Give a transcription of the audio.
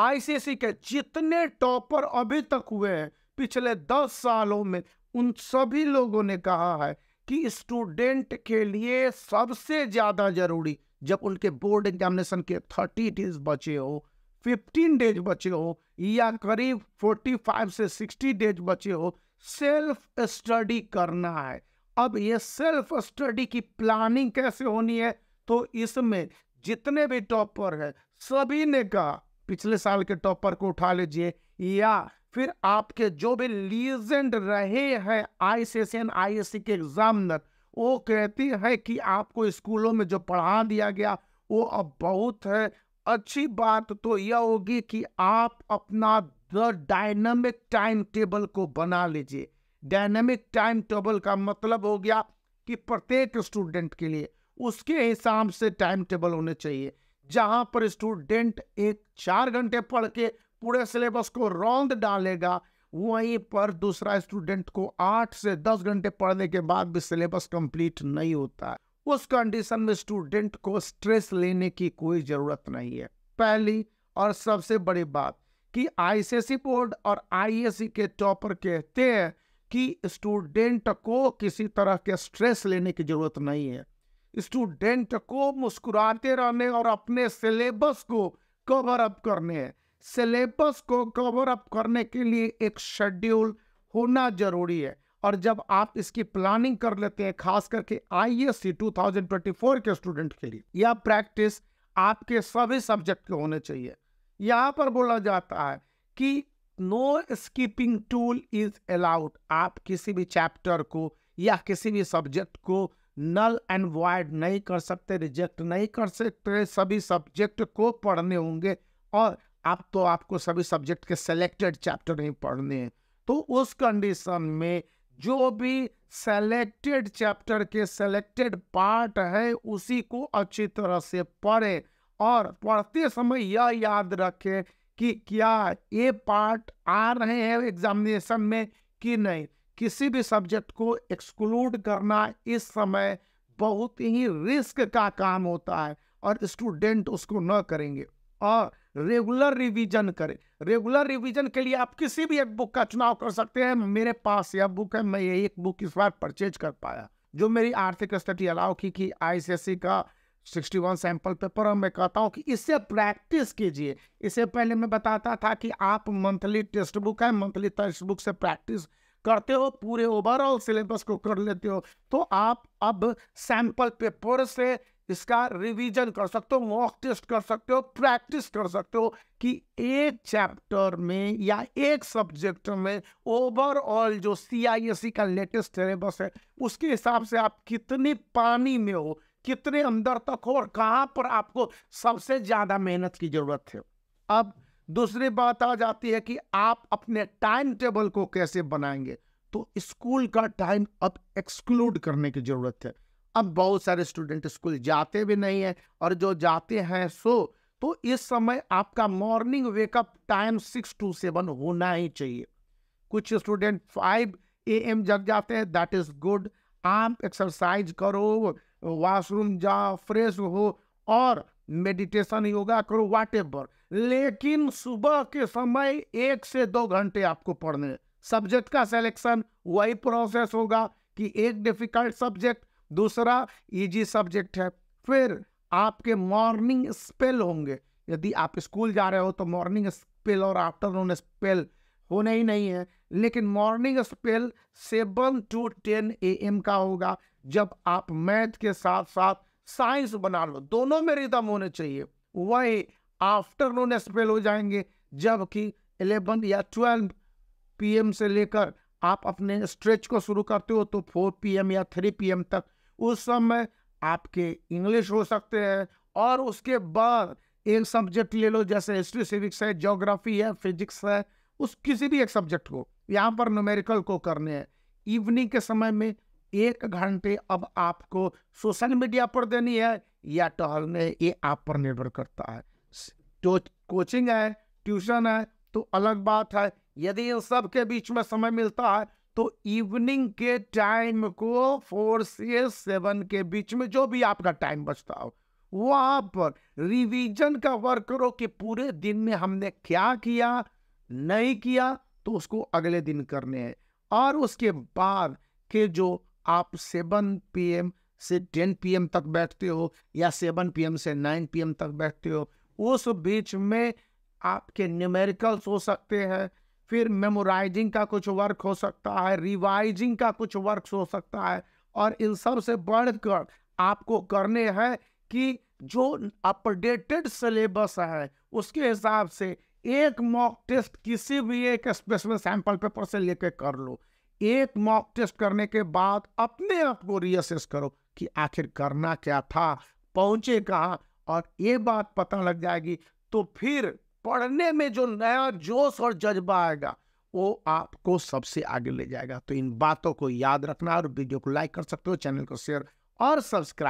ICSE के जितने topper अभी तक हुए हैं पिछले दस सालों में उन सभी लोगों ने कहा है कि स्टूडेंट के लिए सबसे ज़्यादा जरूरी जब उनके बोर्ड एग्जामिनेशन के थर्टी डेज बचे हो फिफ्टीन डेज बचे हो या करीब फोर्टी फाइव से सिक्सटी डेज बचे हो सेल्फ स्टडी करना है अब ये सेल्फ स्टडी की प्लानिंग कैसे होनी है तो इसमें जितने भी टॉपर हैं सभी ने कहा पिछले साल के टॉपर को उठा लीजिए या फिर आपके जो भी लीजेंड रहे हैं I C S and I S C के एग्जामिनर वो कहती है कि आपको स्कूलों में जो पढ़ा दिया गया वो अब बहुत है अच्छी बात तो यह होगी कि आप अपना द डायनामिक टाइम टेबल को बना लीजिए डायनेमिक टाइम टेबल का मतलब हो गया कि प्रत्येक स्टूडेंट के लिए उसके हिसाब से टाइम टेबल होने चाहिए जहां पर स्टूडेंट एक चार घंटे पढ़ के पूरे सिलेबस को रौंद डालेगा वहीं पर दूसरा स्टूडेंट को आठ से दस घंटे पढ़ने के बाद भी सिलेबस कंप्लीट नहीं होता है उस कंडीशन में स्टूडेंट को स्ट्रेस लेने की कोई ज़रूरत नहीं है पहली और सबसे बड़ी बात कि आईसीएसई e बोर्ड और आईएससी e e के टॉपर कहते हैं कि स्टूडेंट को किसी तरह के स्ट्रेस लेने की ज़रूरत नहीं है स्टूडेंट को मुस्कुराते रहने और अपने सिलेबस को कवर अप करने हैं सिलेबस को कवर अप करने के लिए एक शेड्यूल होना जरूरी है और जब आप इसकी प्लानिंग कर लेते हैं खास करके आई एस सी टू के स्टूडेंट के लिए यह प्रैक्टिस आपके सभी सब्जेक्ट के होने चाहिए यहाँ पर बोला जाता है कि no skipping tool is allowed आप किसी भी चैप्टर को या किसी भी सब्जेक्ट को नल एंड वाइड नहीं कर सकते रिजेक्ट नहीं कर सकते सभी सब्जेक्ट को पढ़ने होंगे और अब तो आपको सभी सब्जेक्ट के सेलेक्टेड चैप्टर ही पढ़ने हैं तो उस कंडीशन में जो भी सेलेक्टेड चैप्टर के सेलेक्टेड पार्ट है उसी को अच्छी तरह से पढ़ें और पढ़ते समय यह याद रखें कि क्या ये पार्ट आ रहे हैं एग्जामिनेशन में कि नहीं किसी भी सब्जेक्ट को एक्सक्लूड करना इस समय बहुत ही रिस्क का काम होता है और स्टूडेंट उसको न करेंगे और रेगुलर रिवीजन करें रेगुलर रिवीजन के लिए आप किसी भी एक बुक का चुनाव कर सकते हैं मेरे पास यह बुक है मैं ये एक बुक इस बार परचेज कर पाया जो मेरी आर्थिक स्थिति अलाव की कि आईसीएससी का 61 सैंपल पेपर और मैं कहता हूँ कि इससे प्रैक्टिस कीजिए इससे पहले मैं बताता था कि आप मंथली टेक्स्ट बुक है मंथली टेक्स्ट बुक से प्रैक्टिस करते हो पूरे ओवरऑल सिलेबस को कर लेते हो तो आप अब सैंपल पेपर से इसका रिवीजन कर सकते हो मॉक टेस्ट कर सकते हो प्रैक्टिस कर सकते हो कि एक चैप्टर में या एक सब्जेक्ट में ओवरऑल जो सी आई एस का लेटेस्ट सिलेबस है उसके हिसाब से आप कितने पानी में हो कितने अंदर तक हो और कहाँ पर आपको सबसे ज़्यादा मेहनत की ज़रूरत है अब दूसरी बात आ जाती है कि आप अपने टाइम टेबल को कैसे बनाएंगे तो स्कूल का टाइम अब एक्सक्लूड करने की ज़रूरत है अब बहुत सारे स्टूडेंट स्कूल जाते भी नहीं है और जो जाते हैं सो तो इस समय आपका morning wake up time six to seven होना ही चाहिए कुछ स्टूडेंट फाइव ए एम जग जाते हैं दैट इज़ गुड आप एक्सरसाइज करो वॉशरूम जाओ फ्रेश हो और मेडिटेशन योगा करो वाट लेकिन सुबह के समय एक से दो घंटे आपको पढ़ने सब्जेक्ट का सिलेक्शन वही प्रोसेस होगा कि एक डिफिकल्ट सब्जेक्ट दूसरा इजी सब्जेक्ट है फिर आपके मॉर्निंग स्पेल होंगे यदि आप स्कूल जा रहे हो तो मॉर्निंग स्पेल और आफ्टरनून स्पेल होने ही नहीं है लेकिन morning spell seven to ten A M का होगा जब आप मैथ के साथ साथ साइंस बना लो दोनों में रिदम होने चाहिए वही आफ्टरनून स्पेल हो जाएंगे जबकि एलेवन या ट्वेल्व पीएम से लेकर आप अपने स्ट्रेच को शुरू करते हो तो फोर पीएम या थ्री पीएम तक उस समय आपके इंग्लिश हो सकते हैं और उसके बाद एक सब्जेक्ट ले लो जैसे हिस्ट्री सिविक्स है जोग्राफी है फिजिक्स है उस किसी भी एक सब्जेक्ट को यहाँ पर न्यूमेरिकल को करने हैं इवनिंग के समय में एक घंटे अब आपको सोशल मीडिया पर देनी है या टहलने तो ये आप पर निर्भर करता है जो कोचिंग है ट्यूशन है तो अलग बात है यदि इन सब के बीच में समय मिलता है तो इवनिंग के टाइम को फोर से सेवन के बीच में जो भी आपका टाइम बचता हो वहाँ पर रिवीजन का वर्क करो कि पूरे दिन में हमने क्या किया नहीं किया तो उसको अगले दिन करने हैं और उसके बाद के जो आप सेवन पीएम से टेन पीएम तक बैठते हो या सेवन पीएम से नाइन पीएम तक बैठते हो उस बीच में आपके न्यूमेरिकल्स हो सकते हैं फिर मेमोराइजिंग का कुछ वर्क हो सकता है रिवाइजिंग का कुछ वर्क हो सकता है और इन सब से बढ़कर आपको करने हैं कि जो अपडेटेड सिलेबस है उसके हिसाब से एक मॉक टेस्ट किसी भी एक स्पेशल सैंपल पेपर से लेकर कर लो एक मॉक टेस्ट करने के बाद अपने आप को रियसेस करो कि आखिर करना क्या था पहुंचे कहाँ और ये बात पता लग जाएगी तो फिर पढ़ने में जो नया जोश और जज्बा आएगा वो आपको सबसे आगे ले जाएगा तो इन बातों को याद रखना और वीडियो को लाइक कर सकते हो चैनल को शेयर और सब्सक्राइब